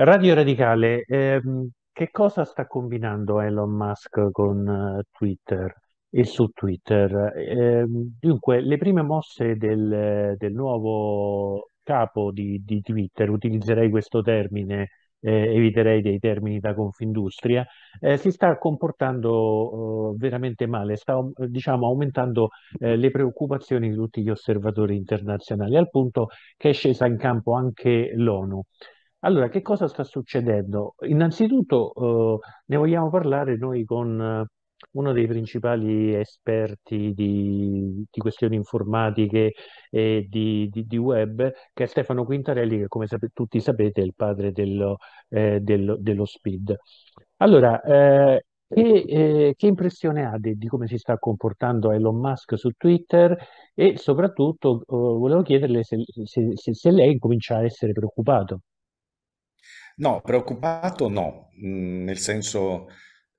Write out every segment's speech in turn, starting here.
Radio Radicale, ehm, che cosa sta combinando Elon Musk con eh, Twitter e su Twitter? Ehm, dunque, le prime mosse del, del nuovo capo di, di, Twitter, utilizzerei questo termine, eh, eviterei dei termini da Confindustria, eh, si sta comportando eh, veramente male, sta diciamo, aumentando eh, le preoccupazioni di tutti gli osservatori internazionali, al punto che è scesa in campo anche l'ONU. Allora, che cosa sta succedendo? Innanzitutto, eh, ne vogliamo parlare noi con eh, uno dei principali esperti di, di questioni informatiche e di, di- di web, che è Stefano Quintarelli, che come sap- tutti sapete è il padre dello, eh, dello- dello SPID. Allora, eh, che, eh, che impressione ha di, di come si sta comportando Elon Musk su Twitter? E soprattutto, eh, volevo chiederle se, se se- se lei comincia a essere preoccupato. No, preoccupato no, mm, nel senso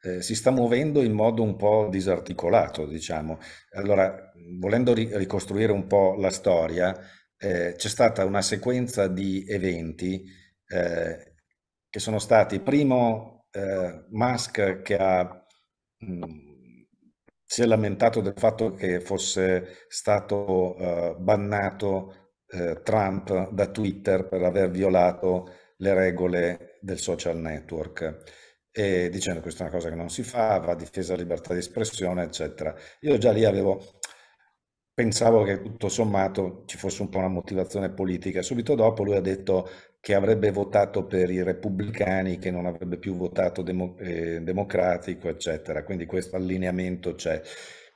eh, si sta muovendo in modo un po' disarticolato, diciamo. Allora, volendo ri- ricostruire un po' la storia, eh, c'è stata una sequenza di eventi eh, che sono stati, mm. primo, eh, Musk che ha, mh, mm, si è lamentato del fatto che fosse stato eh, bannato eh, Trump da Twitter per aver violato le regole del social network e dicendo questa è una cosa che non si fa, va difesa la libertà di espressione, eccetera. Io già lì avevo pensavo che tutto sommato ci fosse un po' una motivazione politica. Subito dopo lui ha detto che avrebbe votato per i repubblicani, che non avrebbe più votato demo, eh, democratico, eccetera. Quindi questo allineamento c'è.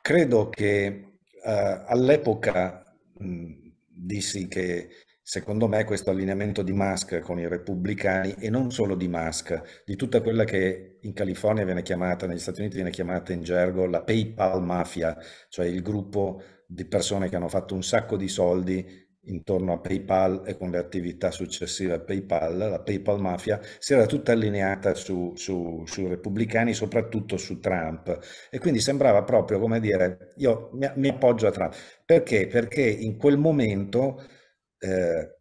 Credo che eh, all'epoca mh, dissi che Secondo me questo allineamento di Musk con i repubblicani e non solo di Musk, di tutta quella che in California viene chiamata, negli Stati Uniti viene chiamata in gergo la PayPal mafia, cioè il gruppo di persone che hanno fatto un sacco di soldi intorno a PayPal e con le attività successive a PayPal, la PayPal mafia, si era tutta allineata su, su, sui repubblicani, soprattutto su Trump. E quindi sembrava proprio come dire, io mi, mi appoggio a Trump. Perché? Perché in quel momento eh,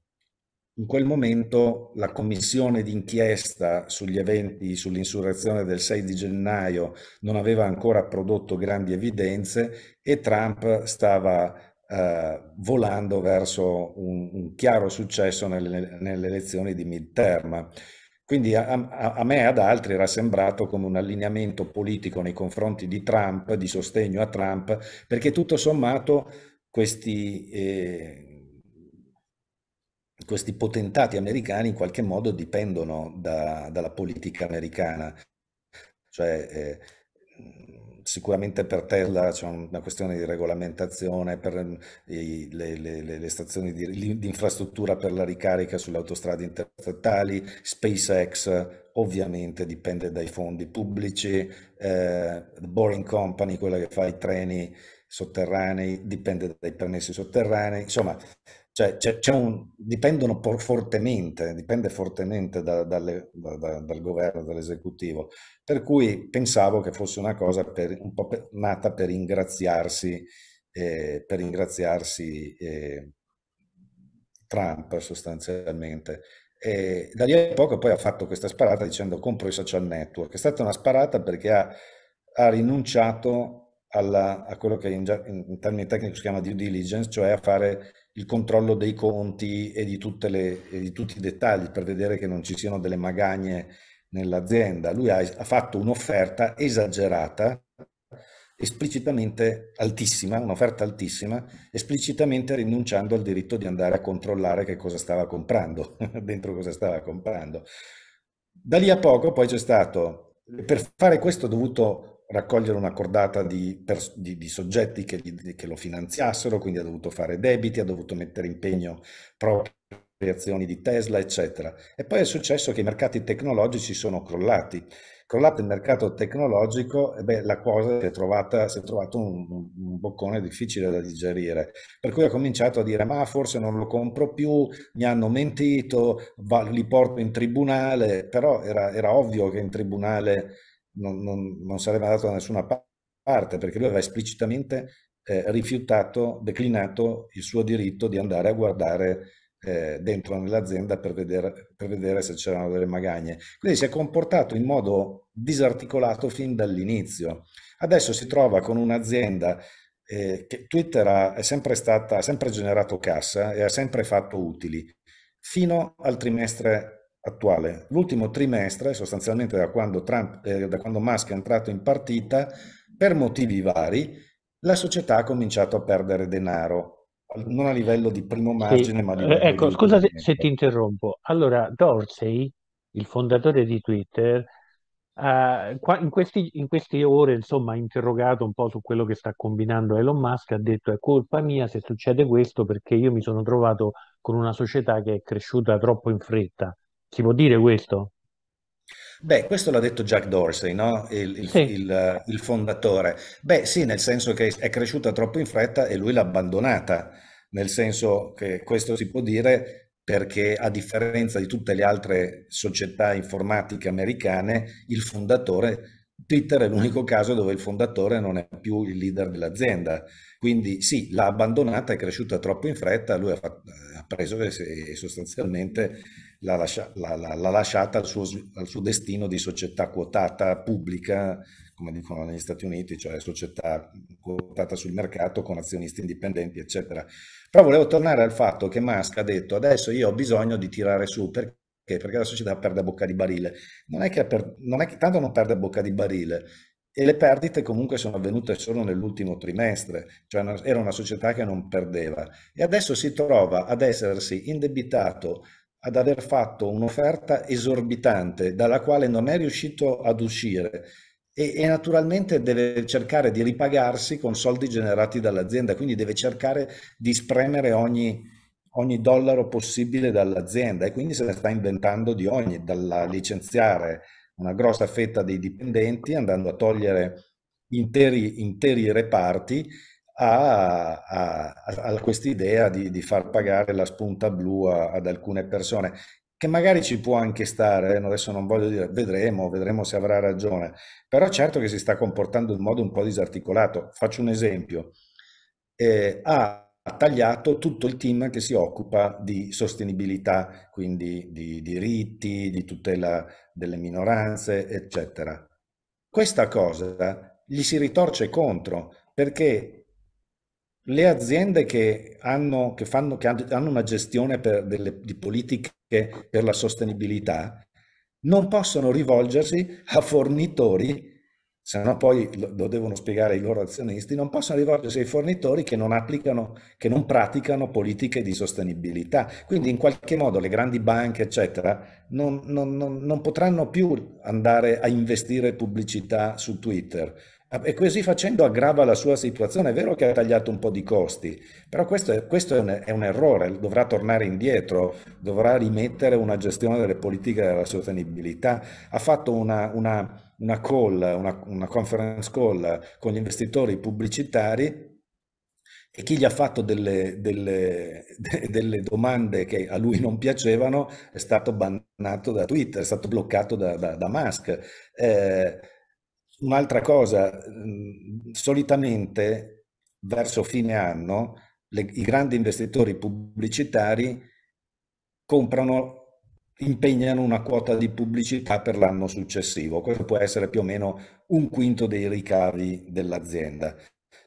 in quel momento la commissione d'inchiesta sugli eventi sull'insurrezione del 6 di gennaio non aveva ancora prodotto grandi evidenze e Trump stava eh, volando verso un, un, chiaro successo nelle, nelle elezioni di midterm. Quindi a, a, a me e ad altri era sembrato come un allineamento politico nei confronti di Trump, di sostegno a Trump, perché tutto sommato questi, eh, questi potentati americani in qualche modo dipendono da, dalla politica americana. Cioè, eh, sicuramente per Tesla c'è una questione di regolamentazione, per mm, i, le, le, le, stazioni di, di, infrastruttura per la ricarica sulle autostrade interstatali, SpaceX ovviamente dipende dai fondi pubblici, eh, Boring Company, quella che fa i treni sotterranei, dipende dai permessi sotterranei, insomma cioè, c'è, c'è un, dipendono por, fortemente, dipende fortemente da, dalle, da, da, dal governo, dall'esecutivo. Per cui pensavo che fosse una cosa per, un po' per, nata per ingraziarsi, eh, per ingraziarsi eh, Trump sostanzialmente. E da lì a poco poi ha fatto questa sparata dicendo compro i social network. È stata una sparata perché ha, ha rinunciato alla, a quello che in, in termini tecnici si chiama due diligence, cioè a fare il controllo dei conti e di, le, e di, tutti i dettagli per vedere che non ci siano delle magagne nell'azienda. Lui ha, ha fatto un'offerta esagerata, esplicitamente altissima, un'offerta altissima, esplicitamente rinunciando al diritto di andare a controllare che cosa stava comprando, dentro cosa stava comprando. Da lì a poco poi c'è stato, per fare questo ho dovuto raccogliere una cordata di, pers- di, di soggetti che, gli, che, lo finanziassero, quindi ha dovuto fare debiti, ha dovuto mettere in impegno proprie azioni di Tesla, eccetera. E poi è successo che i mercati tecnologici sono crollati. Crollato il mercato tecnologico, eh beh, la cosa si è trovata, si è trovato un, un, boccone difficile da digerire. Per cui ha cominciato a dire: Ma forse non lo compro più, mi hanno mentito, va, li porto in tribunale. Però era, era ovvio che in tribunale non, non, non sarebbe andato da nessuna parte perché lui aveva esplicitamente eh, rifiutato, declinato il suo diritto di andare a guardare eh, dentro nell'azienda per vedere, per vedere se c'erano delle magagne. Quindi si è comportato in modo disarticolato fin dall'inizio. Adesso si trova con un'azienda eh, che Twitter ha, è sempre stata, ha sempre generato cassa e ha sempre fatto utili fino al trimestre attuale. L'ultimo trimestre, sostanzialmente da quando, Trump, eh, da quando Musk è entrato in partita, per motivi vari, la società ha cominciato a perdere denaro, non a livello di primo margine, sì, ma di... Eh, ecco, di scusa se, se, ti interrompo. Allora, Dorsey, il fondatore di Twitter, eh, qua, in, questi, in, queste ore, insomma, ha interrogato un po' su quello che sta combinando Elon Musk, ha detto è colpa mia se succede questo perché io mi sono trovato con una società che è cresciuta troppo in fretta. Si può dire questo? Beh, questo l'ha detto Jack Dorsey, no? il, il, il, il, fondatore. Beh, sì, nel senso che è cresciuta troppo in fretta e lui l'ha abbandonata, nel senso che questo si può dire perché a differenza di tutte le altre società informatiche americane, il fondatore, Twitter è l'unico caso dove il fondatore non è più il leader dell'azienda. Quindi sì, l'ha abbandonata, è cresciuta troppo in fretta, lui ha, fatto, ha preso e sostanzialmente l'ha, lascia, l'ha, l'ha lasciata al suo, al suo, destino di società quotata pubblica, come dicono negli Stati Uniti, cioè società quotata sul mercato con azionisti indipendenti, eccetera. Però volevo tornare al fatto che Musk ha detto adesso io ho bisogno di tirare su perché perché la società perde a bocca di barile. Non è, che per, non è che tanto non perde a bocca di barile, e le perdite comunque sono avvenute solo nell'ultimo trimestre, cioè era una società che non perdeva e adesso si trova ad essersi indebitato ad aver fatto un'offerta esorbitante dalla quale non è riuscito ad uscire e, e, naturalmente deve cercare di ripagarsi con soldi generati dall'azienda, quindi deve cercare di spremere ogni, ogni dollaro possibile dall'azienda e quindi se ne sta inventando di ogni, dalla licenziare una grossa fetta dei dipendenti andando a togliere interi, interi reparti a, a, a quest'idea di, di, far pagare la spunta blu a, ad alcune persone, che magari ci può anche stare, eh, adesso non voglio dire vedremo, vedremo se avrà ragione, però certo che si sta comportando in modo un po' disarticolato. Faccio un esempio. Eh, ha tagliato tutto il team che si occupa di sostenibilità, quindi di diritti, di tutela delle minoranze, eccetera. Questa cosa gli si ritorce contro perché le aziende che hanno, che fanno, che hanno una gestione delle, di politiche per la sostenibilità non possono rivolgersi a fornitori, se no poi lo, lo devono spiegare i loro azionisti, non possono rivolgersi ai fornitori che non applicano, che non praticano politiche di sostenibilità. Quindi in qualche modo le grandi banche, eccetera, non, non, non, non potranno più andare a investire pubblicità su Twitter Ah, e così facendo aggrava la sua situazione. È vero che ha tagliato un po' di costi, però questo, è, questo è, un, è un, errore, dovrà tornare indietro, dovrà rimettere una gestione delle politiche della sostenibilità. Ha fatto una, una, una call, una, una conference call con gli investitori pubblicitari e chi gli ha fatto delle, delle, delle, domande che a lui non piacevano è stato bannato da Twitter, è stato bloccato da, da, da Musk. Eh, Un'altra cosa, mm, solitamente verso fine anno le, i grandi investitori pubblicitari comprano impegnano una quota di pubblicità per l'anno successivo. Questo può essere più o meno un quinto dei ricavi dell'azienda.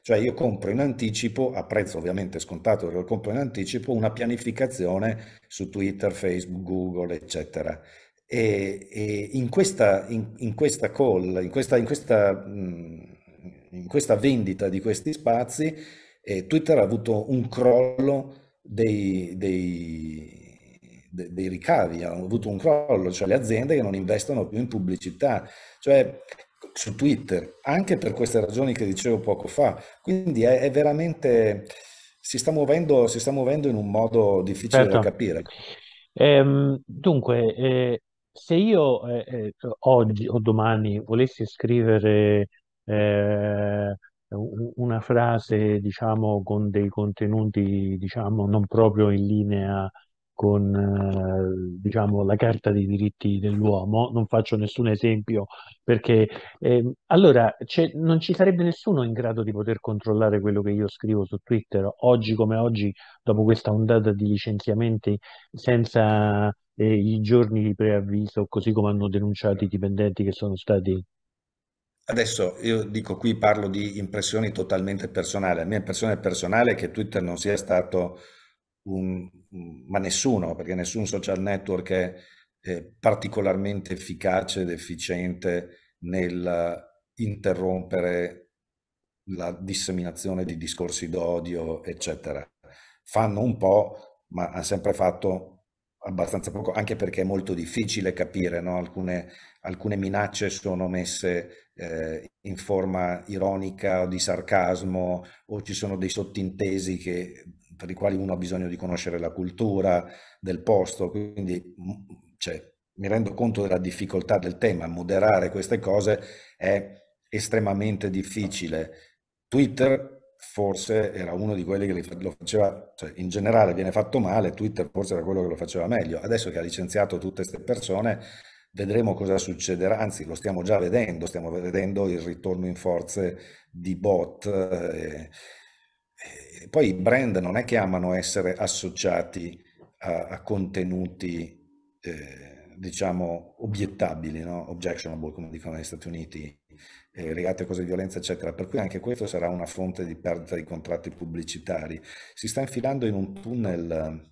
Cioè io compro in anticipo, a prezzo ovviamente scontato lo compro in anticipo, una pianificazione su Twitter, Facebook, Google, eccetera. E, e in, questa, in, in, questa, call, in questa, in questa, mm, in questa vendita di questi spazi, eh, Twitter ha avuto un crollo dei, dei, dei, ricavi, hanno avuto un crollo, cioè le aziende che non investono più in pubblicità, cioè su Twitter, anche per queste ragioni che dicevo poco fa. Quindi è, è veramente, si sta, muovendo, si sta muovendo in un modo difficile certo. da capire. Ehm, dunque, eh, se io eh, eh, oggi o domani volessi scrivere eh, una frase, diciamo, con dei contenuti, diciamo, non proprio in linea con, eh, diciamo, la Carta dei diritti dell'uomo, non faccio nessun esempio perché eh, allora c'è- non ci sarebbe nessuno in grado di poter controllare quello che io scrivo su Twitter oggi come oggi, dopo questa ondata di licenziamenti senza eh, i giorni di preavviso, così come hanno denunciato i dipendenti che sono stati... Adesso io dico qui parlo di impressioni totalmente personali. La mia impressione personale è che Twitter non sia stato un... ma nessuno, perché nessun social network è particolarmente efficace ed efficiente nel interrompere la disseminazione di discorsi d'odio, eccetera. Fanno un po', ma hanno sempre fatto abbastanza poco, anche perché è molto difficile capire, no? alcune, alcune, minacce sono messe eh, in forma ironica o di sarcasmo o ci sono dei sottintesi che, per i quali uno ha bisogno di conoscere la cultura del posto, quindi mm, cioè, mi rendo conto della difficoltà del tema, moderare queste cose è estremamente difficile. Twitter forse era uno di quelli che lo faceva, cioè in generale viene fatto male, Twitter forse era quello che lo faceva meglio. Adesso che ha licenziato tutte queste persone, vedremo cosa succederà, anzi lo stiamo già vedendo, stiamo vedendo il ritorno in forze di bot. E, eh, eh, e poi i brand non è che amano essere associati a, a contenuti, eh, diciamo, obiettabili, no? objectionable, come dicono negli Stati Uniti eh, legate a cose di violenza, eccetera. Per cui anche questo sarà una fonte di perdita di contratti pubblicitari. Si sta infilando in un tunnel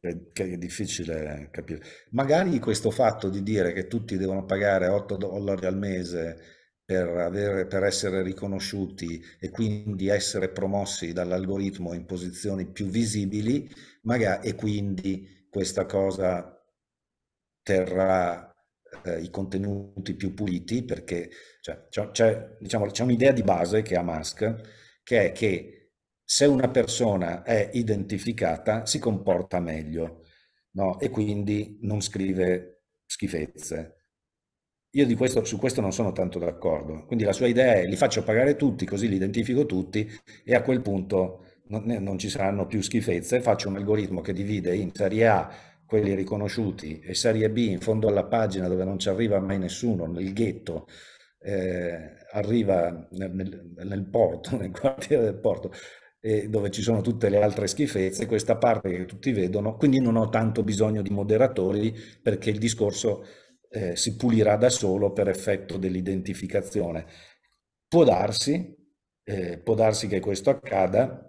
eh, che è difficile capire. Magari questo fatto di dire che tutti devono pagare 8 dollari al mese per, avere, per essere riconosciuti e quindi essere promossi dall'algoritmo in posizioni più visibili, magari, e quindi questa cosa terrà eh, eh, i contenuti più puliti perché cioè, c'è, diciamo, c'è un'idea di base che ha Musk che è che se una persona è identificata si comporta meglio no? e quindi non scrive schifezze. Io questo, su questo non sono tanto d'accordo, quindi la sua idea è li faccio pagare tutti così li identifico tutti e a quel punto non, non ci saranno più schifezze, faccio un algoritmo che divide in serie A quelli riconosciuti, e Serie B in fondo alla pagina dove non ci arriva mai nessuno, nel ghetto, eh, arriva nel, nel, nel, porto, nel quartiere del porto, eh, dove ci sono tutte le altre schifezze, questa parte che tutti vedono, quindi non ho tanto bisogno di moderatori perché il discorso eh, si pulirà da solo per effetto dell'identificazione. Può darsi, eh, può darsi che questo accada,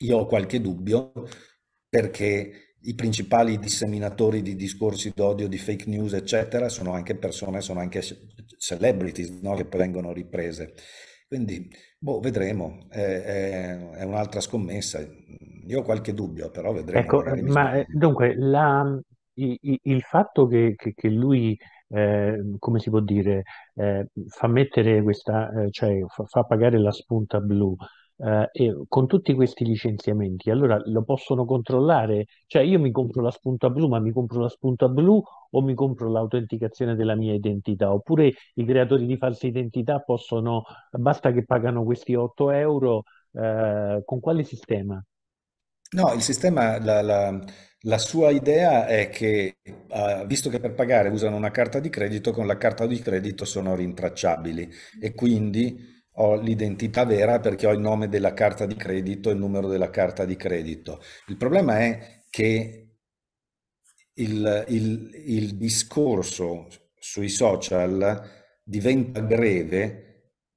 io ho qualche dubbio perché i principali disseminatori di discorsi d'odio, di fake news, eccetera, sono anche persone, sono anche celebrities no? che vengono riprese. Quindi, boh, vedremo, è, è, è, un'altra scommessa. Io ho qualche dubbio, però vedremo. Ecco, ma eh, dunque, la, il, il, fatto che, che, che lui, eh, come si può dire, eh, fa mettere questa, eh, cioè fa, fa, pagare la spunta blu, eh, e con tutti questi licenziamenti, allora lo possono controllare? Cioè io mi compro la spunta blu, ma mi compro la spunta blu o mi compro l'autenticazione della mia identità? Oppure i creatori di false identità possono, basta che pagano questi 8 euro, eh, con quale sistema? No, il sistema, la, la, la sua idea è che, uh, visto che per pagare usano una carta di credito, con la carta di credito sono rintracciabili e quindi ho l'identità vera perché ho il nome della carta di credito e il numero della carta di credito. Il problema è che il, il, il discorso sui social diventa breve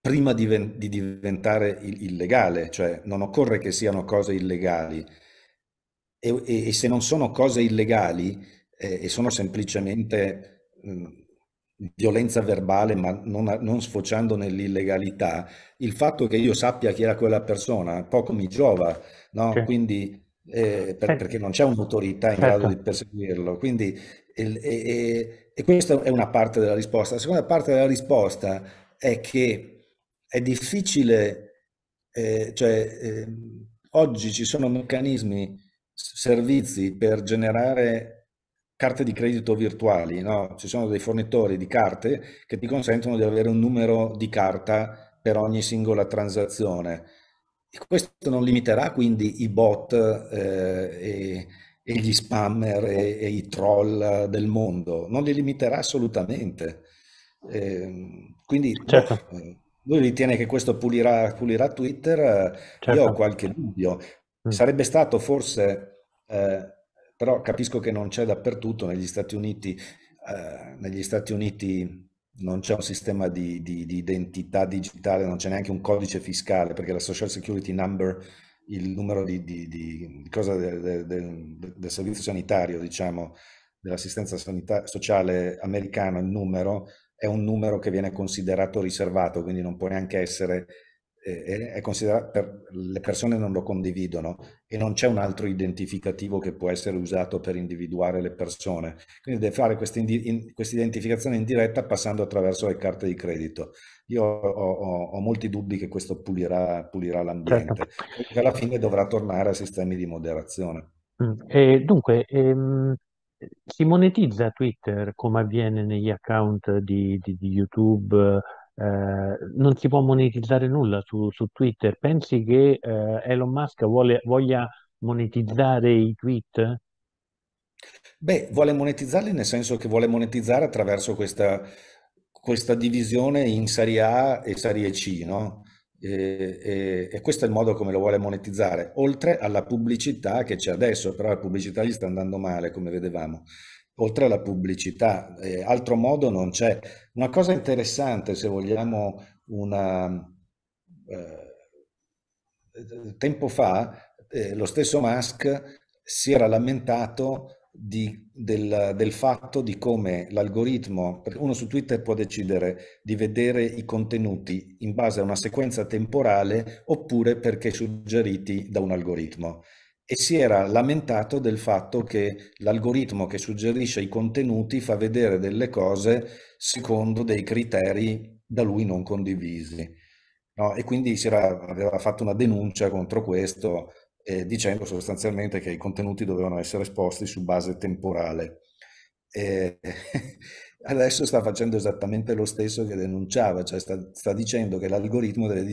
prima di, di diventare illegale, cioè non occorre che siano cose illegali. E, e, e se non sono cose illegali eh, e sono semplicemente mh, violenza verbale, ma non, non, sfociando nell'illegalità, il fatto che io sappia chi era quella persona poco mi giova, no? Sì. Quindi, eh, per, perché non c'è un'autorità in certo. grado di perseguirlo. Quindi, e, e, e questa è una parte della risposta. La seconda parte della risposta è che è difficile, eh, cioè eh, oggi ci sono meccanismi, servizi per generare carte di credito virtuali, no? ci sono dei fornitori di carte che ti consentono di avere un numero di carta per ogni singola transazione. E questo non limiterà quindi i bot eh, e, e, gli spammer e, e, i troll del mondo, non li limiterà assolutamente. Eh, quindi boh, certo. lui ritiene che questo pulirà, pulirà Twitter, certo. io ho certo. qualche dubbio. Mm. Sarebbe stato forse... Eh, però capisco che non c'è dappertutto, negli Stati Uniti, eh, negli Stati Uniti non c'è un sistema di, di, di, identità digitale, non c'è neanche un codice fiscale, perché la Social Security Number, il numero di, di cosa del, del, del, servizio sanitario, diciamo, dell'assistenza sanità, sociale americano, il numero, è un numero che viene considerato riservato, quindi non può neanche essere è considerato per le persone non lo condividono e non c'è un altro identificativo che può essere usato per individuare le persone. Quindi deve fare questa in, quest identificazione indiretta passando attraverso le carte di credito. Io ho, ho, ho molti dubbi che questo pulirà, pulirà l'ambiente, certo. che alla fine dovrà tornare a sistemi di moderazione. Mm. E dunque, ehm, si monetizza Twitter come avviene negli account di, di, di YouTube? Eh, non si può monetizzare nulla su, su Twitter. Pensi che eh, Elon Musk vuole, voglia monetizzare i tweet? Beh, vuole monetizzarli nel senso che vuole monetizzare attraverso questa, questa divisione in Serie A e Serie C, no? E, e, e, questo è il modo come lo vuole monetizzare, oltre alla pubblicità che c'è adesso, però la pubblicità gli sta andando male, come vedevamo oltre alla pubblicità. Eh, altro modo non c'è. Una cosa interessante, se vogliamo, una, eh, tempo fa eh, lo stesso Musk si era lamentato di, del, del, fatto di come l'algoritmo, uno su Twitter può decidere di vedere i contenuti in base a una sequenza temporale oppure perché suggeriti da un algoritmo e si era lamentato del fatto che l'algoritmo che suggerisce i contenuti fa vedere delle cose secondo dei criteri da lui non condivisi. No? E quindi era, aveva fatto una denuncia contro questo eh, dicendo sostanzialmente che i contenuti dovevano essere esposti su base temporale. E adesso sta facendo esattamente lo stesso che denunciava, cioè sta, sta dicendo che l'algoritmo deve,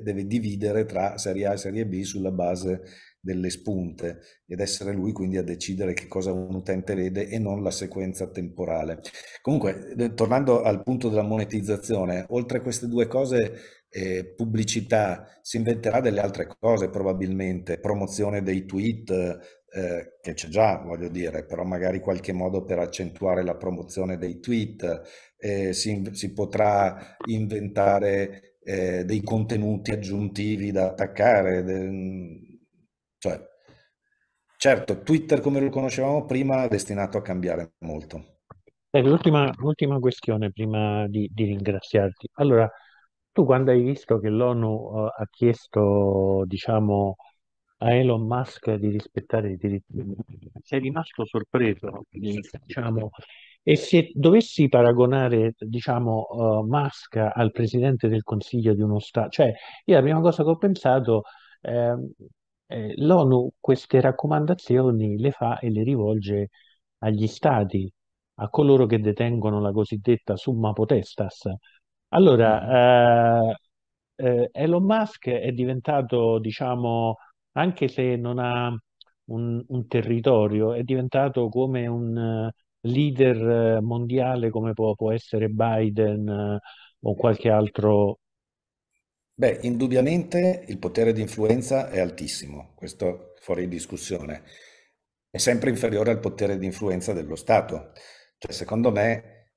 deve dividere tra serie A e serie B sulla base delle spunte ed essere lui quindi a decidere che cosa un utente vede e non la sequenza temporale. Comunque, eh, tornando al punto della monetizzazione, oltre a queste due cose, eh, pubblicità, si inventerà delle altre cose probabilmente, promozione dei tweet, eh, che c'è già, voglio dire, però magari qualche modo per accentuare la promozione dei tweet, eh, si, si, potrà inventare eh, dei contenuti aggiuntivi da attaccare. De, cioè, certo, Twitter come lo conoscevamo prima è destinato a cambiare molto. Eh, l'ultima, l'ultima, questione prima di, di, ringraziarti. Allora, tu quando hai visto che l'ONU eh, ha chiesto, diciamo, a Elon Musk di rispettare i diritti sei rimasto sorpreso, diciamo, e se dovessi paragonare, diciamo, uh, Musk al presidente del Consiglio di uno Stato, cioè io la prima cosa che ho pensato, eh, eh, L'ONU queste raccomandazioni le fa e le rivolge agli stati, a coloro che detengono la cosiddetta summa potestas. Allora, mm. eh, eh, Elon Musk è diventato, diciamo, anche se non ha un, un territorio, è diventato come un eh, leader eh, mondiale come può, può essere Biden eh, o qualche altro Beh, indubbiamente il potere di influenza è altissimo, questo fuori discussione. È sempre inferiore al potere di influenza dello Stato. Cioè, secondo me,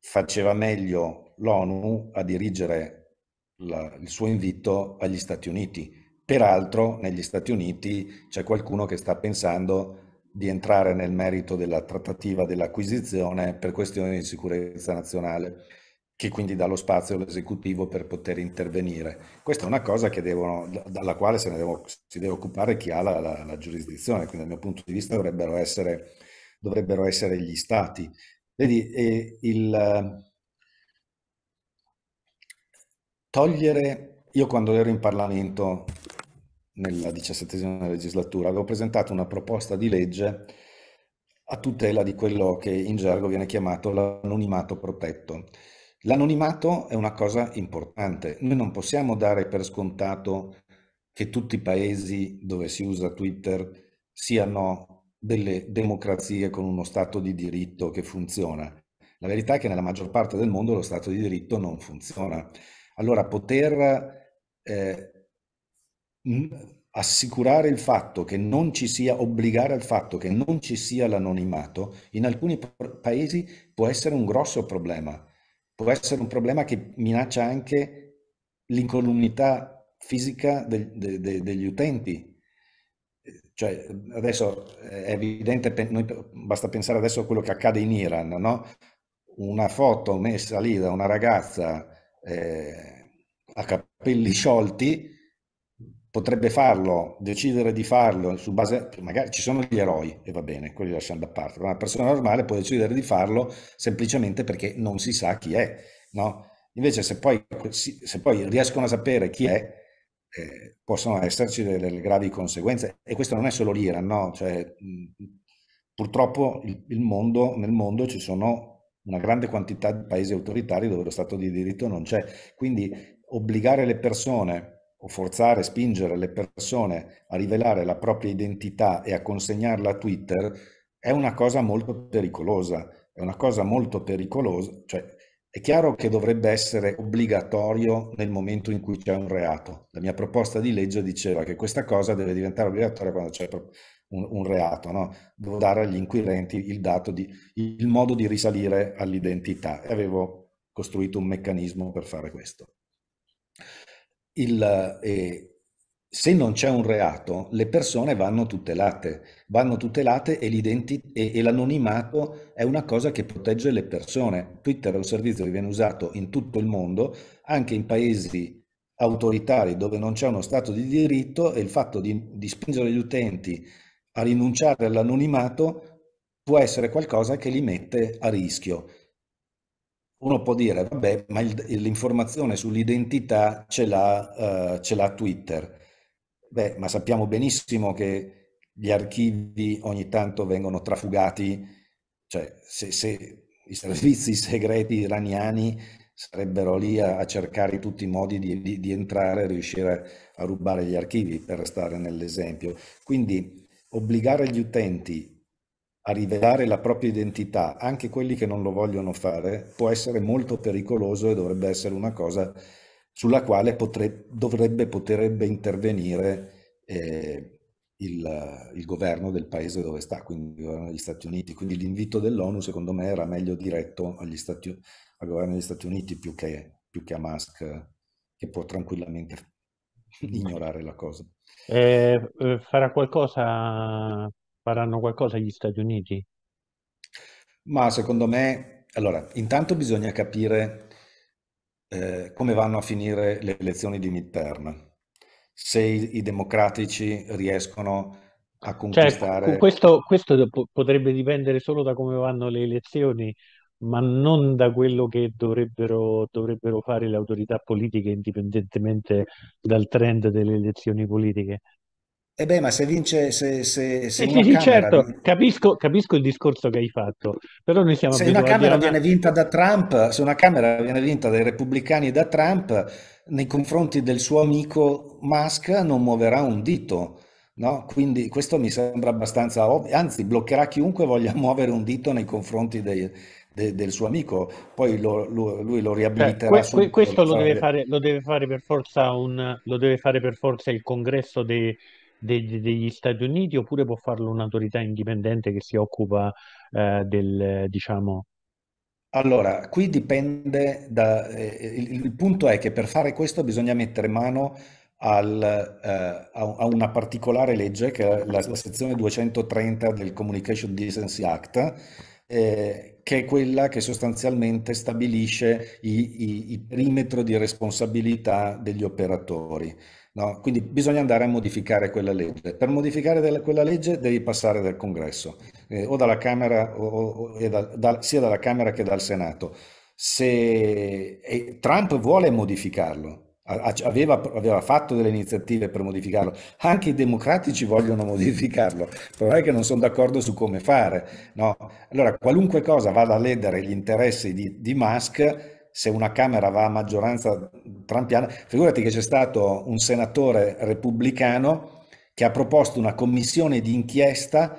faceva meglio l'ONU a dirigere la, il suo invito agli Stati Uniti. Peraltro negli Stati Uniti c'è qualcuno che sta pensando di entrare nel merito della trattativa dell'acquisizione per questioni di sicurezza nazionale che quindi dà lo spazio all'esecutivo per poter intervenire. Questa è una cosa devono, dalla quale se ne devo, si deve occupare chi ha la, la, la, giurisdizione, quindi dal mio punto di vista dovrebbero essere, dovrebbero essere gli stati. Vedi, eh, il togliere, io quando ero in Parlamento nella diciassettesima legislatura avevo presentato una proposta di legge a tutela di quello che in gergo viene chiamato l'anonimato protetto. L'anonimato è una cosa importante. Noi non possiamo dare per scontato che tutti i paesi dove si usa Twitter siano delle democrazie con uno Stato di diritto che funziona. La verità è che nella maggior parte del mondo lo Stato di diritto non funziona. Allora poter eh, assicurare il fatto che non ci sia, obbligare al fatto che non ci sia l'anonimato, in alcuni paesi può essere un grosso problema può essere un problema che minaccia anche l'incolumità fisica del, de, de, degli utenti. Cioè, adesso è evidente, noi, basta pensare adesso a quello che accade in Iran, no? una foto messa lì da una ragazza eh, a capelli sciolti potrebbe farlo, decidere di farlo su base, magari ci sono gli eroi e va bene, quelli lasciando lasciamo da parte, ma una persona normale può decidere di farlo semplicemente perché non si sa chi è, no? Invece se poi, se poi riescono a sapere chi è, eh, possono esserci delle, delle, gravi conseguenze e questo non è solo l'Iran, no? Cioè, mh, purtroppo il, il mondo, nel mondo ci sono una grande quantità di paesi autoritari dove lo Stato di diritto non c'è, quindi obbligare le persone o forzare, spingere le persone a rivelare la propria identità e a consegnarla a Twitter è una cosa molto pericolosa, è una cosa molto pericolosa, cioè è chiaro che dovrebbe essere obbligatorio nel momento in cui c'è un reato. La mia proposta di legge diceva che questa cosa deve diventare obbligatoria quando c'è un, un reato, no? Devo dare agli inquirenti il, di, il modo di risalire all'identità e avevo costruito un meccanismo per fare questo il, eh, se non c'è un reato, le persone vanno tutelate, vanno tutelate e, e, e l'anonimato è una cosa che protegge le persone. Twitter è un servizio che viene usato in tutto il mondo, anche in paesi autoritari dove non c'è uno stato di diritto e il fatto di, di spingere gli utenti a rinunciare all'anonimato può essere qualcosa che li mette a rischio uno può dire, vabbè, ma il, l'informazione sull'identità ce l'ha, uh, ce l'ha Twitter. Beh, ma sappiamo benissimo che gli archivi ogni tanto vengono trafugati, cioè se, se i servizi segreti iraniani sarebbero lì a, a cercare tutti i modi di, di, di entrare e riuscire a, rubare gli archivi, per restare nell'esempio. Quindi obbligare gli utenti a rivelare la propria identità, anche quelli che non lo vogliono fare, può essere molto pericoloso e dovrebbe essere una cosa sulla quale potre, dovrebbe, potrebbe intervenire eh, il, il, governo del paese dove sta, quindi gli Stati Uniti. Quindi l'invito dell'ONU, secondo me, era meglio diretto Stati, al governo degli Stati Uniti più che, più che a Musk, che può tranquillamente ignorare la cosa. Eh, eh farà qualcosa faranno qualcosa gli Stati Uniti? Ma secondo me, allora, intanto bisogna capire eh, come vanno a finire le elezioni di midterm, se i, i democratici riescono a cioè, conquistare... Cioè, questo, questo potrebbe dipendere solo da come vanno le elezioni, ma non da quello che dovrebbero, dovrebbero fare le autorità politiche indipendentemente dal trend delle elezioni politiche. E eh beh, ma se vince, se, se, se eh sì, sì, certo, vince... capisco, capisco, il discorso che hai fatto, però noi siamo Se una Camera a... viene vinta da Trump, se una Camera viene vinta dai repubblicani da Trump, nei confronti del suo amico Musk non muoverà un dito, no? Quindi questo mi sembra abbastanza ovvio, anzi bloccherà chiunque voglia muovere un dito nei confronti dei, de, del suo amico, poi lo, lo, lui lo riabiliterà. Beh, que, subito, questo lo deve, cioè, fare, lo deve, fare, per forza un, lo deve fare per forza il congresso dei degli, degli Stati Uniti oppure può farlo un'autorità indipendente che si occupa eh, del, diciamo... Allora, qui dipende da... Eh, il, il, punto è che per fare questo bisogna mettere mano al, eh, a, una particolare legge che è la, la sezione 230 del Communication Decency Act, eh, che è quella che sostanzialmente stabilisce i perimetro di responsabilità degli operatori. No? Quindi bisogna andare a modificare quella legge. Per modificare della, quella legge devi passare dal Congresso, eh, o dalla Camera, o, o, o, da, da, sia dalla Camera che dal Senato. Se eh, Trump vuole modificarlo, aveva, aveva, fatto delle iniziative per modificarlo, anche i democratici vogliono modificarlo, però è che non sono d'accordo su come fare. No? Allora, qualunque cosa vada a ledere gli interessi di, di Musk, se una Camera va a maggioranza trampiana, figurati che c'è stato un senatore repubblicano che ha proposto una commissione di inchiesta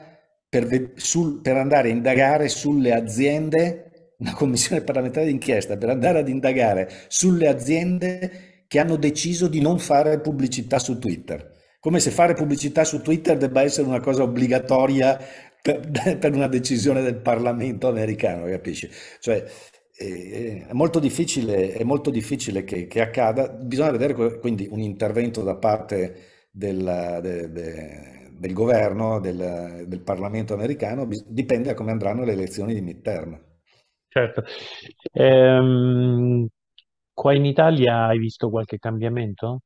per, sul, per andare a indagare sulle aziende, una commissione parlamentare di inchiesta per andare ad indagare sulle aziende che hanno deciso di non fare pubblicità su Twitter come se fare pubblicità su Twitter debba essere una cosa obbligatoria per, per una decisione del Parlamento americano, capisci? Cioè, è molto difficile, è molto difficile che, che, accada, bisogna vedere quindi un intervento da parte del, de, de, del governo, del, del, Parlamento americano, dipende da come andranno le elezioni di midterm. Certo. Ehm, qua in Italia hai visto qualche cambiamento?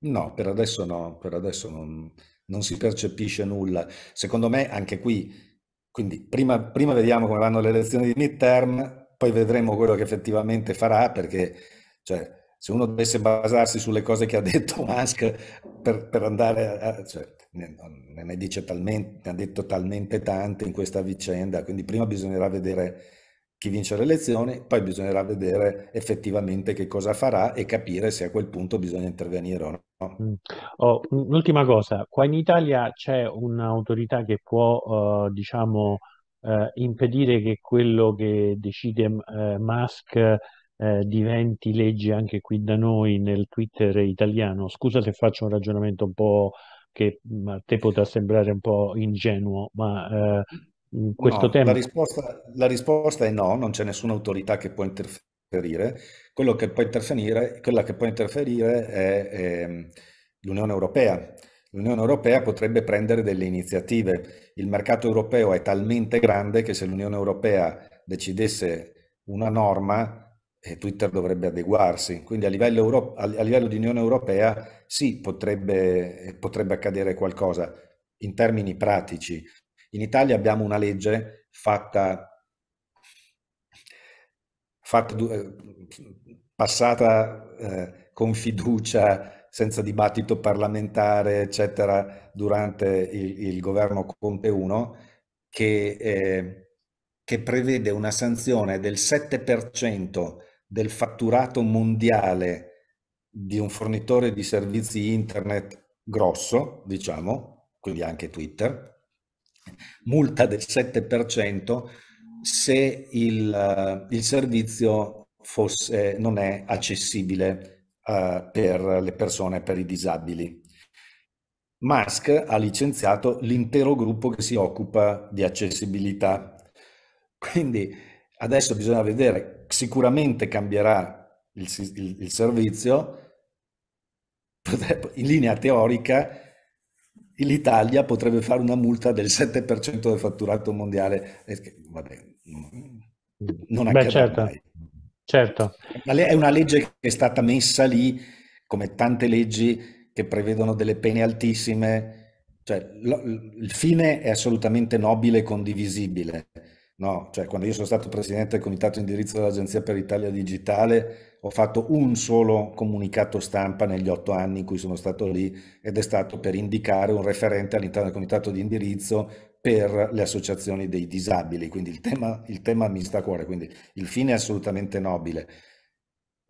No, per adesso no, per adesso non, non si percepisce nulla. Secondo me anche qui, quindi prima, prima vediamo come vanno le elezioni di midterm, poi vedremo quello che effettivamente farà perché cioè, se uno dovesse basarsi sulle cose che ha detto Musk per, per andare a... Cioè, ne, ne, dice talmente, ne ha detto talmente tante in questa vicenda, quindi prima bisognerà vedere chi vince le elezioni, poi bisognerà vedere effettivamente che cosa farà e capire se a quel punto bisogna intervenire o no. Mm. Oh, un'ultima cosa, qua in Italia c'è un'autorità che può, eh, diciamo, eh, impedire che quello che decide eh, Musk eh, diventi legge anche qui da noi nel Twitter italiano. Scusa se faccio un ragionamento un po' che mm, a te potrà sembrare un po' ingenuo, ma eh, in questo no, tema... La risposta, la risposta è no, non c'è nessuna autorità che può interferire interferire. Quello che può interferire, quella che può interferire è, è ehm, l'Unione Europea. L'Unione Europea potrebbe prendere delle iniziative. Il mercato europeo è talmente grande che se l'Unione Europea decidesse una norma, eh, Twitter dovrebbe adeguarsi. Quindi a livello, Euro- a livello di Unione Europea sì, potrebbe, potrebbe accadere qualcosa in termini pratici. In Italia abbiamo una legge fatta Fatta, eh, passata eh, con fiducia senza dibattito parlamentare, eccetera, durante il, il governo Conte 1, che, eh, che prevede una sanzione del 7% del fatturato mondiale di un fornitore di servizi internet grosso, diciamo, quindi anche Twitter, multa del 7% se il, eh, il servizio fosse, non è accessibile eh, per le persone, per i disabili. Musk ha licenziato l'intero gruppo che si occupa di accessibilità. Quindi adesso bisogna vedere, sicuramente cambierà il, il, il servizio, in linea teorica l'Italia potrebbe fare una multa del 7% del fatturato mondiale. Vabbè, non accade Beh, certo. mai. Certo. È una legge che è stata messa lì, come tante leggi che prevedono delle pene altissime, cioè, lo, il fine è assolutamente nobile e condivisibile. No? Cioè, quando io sono stato presidente del comitato di indirizzo dell'Agenzia per l'Italia Digitale, ho fatto un solo comunicato stampa negli otto anni in cui sono stato lì ed è stato per indicare un referente all'interno del comitato di indirizzo per le associazioni dei disabili, quindi il tema, il tema mi sta a cuore, quindi il fine è assolutamente nobile.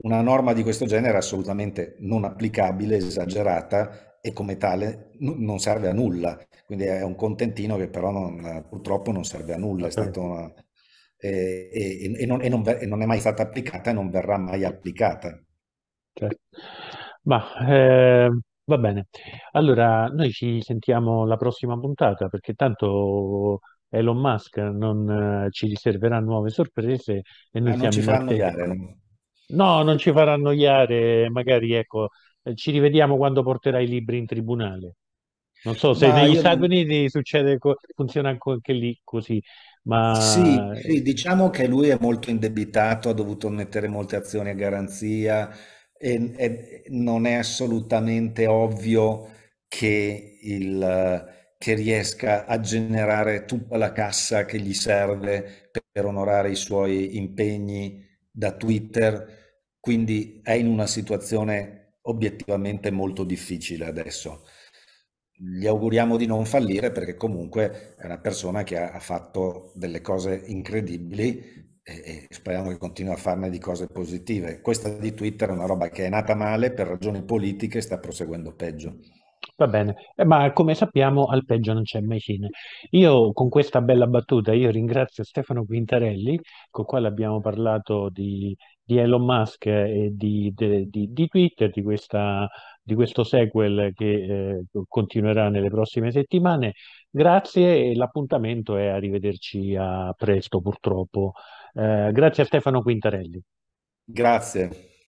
Una norma di questo genere è assolutamente non applicabile, esagerata e come tale n- non serve a nulla, quindi è un contentino che però non, purtroppo non serve a nulla, certo. una, eh, eh, eh, non, non, e non è mai stata applicata e non verrà mai applicata. Certo. Ma eh, Va bene. Allora, noi ci sentiamo la prossima puntata perché tanto Elon Musk non eh, ci riserverà nuove sorprese e noi Ma non siamo ci in fa attesa. annoiare. no? No, non ci farà annoiare, magari ecco, eh, ci rivediamo quando porterai i libri in tribunale. Non so se Ma negli io Stati Uniti succede, funziona anche lì così, sì, ma sì, diciamo che lui è molto indebitato, ha dovuto mettere molte azioni a garanzia, e, e non è assolutamente ovvio che, il, che, riesca a generare tutta la cassa che gli serve per, per onorare i suoi impegni da Twitter, quindi è in una situazione obiettivamente molto difficile adesso. Gli auguriamo di non fallire perché comunque è una persona che ha, ha fatto delle cose incredibili e, e speriamo che continui a farne di cose positive. Questa di Twitter è una roba che è nata male per ragioni politiche e sta proseguendo peggio. Va bene, eh, ma come sappiamo al peggio non c'è mai fine. Io con questa bella battuta io ringrazio Stefano Quintarelli, con il quale abbiamo parlato di, di Elon Musk e di, de, di, di Twitter, di, questa, di, questo sequel che eh, continuerà nelle prossime settimane. Grazie e l'appuntamento è arrivederci a presto purtroppo. Eh, grazie a Stefano Quintarelli. Grazie.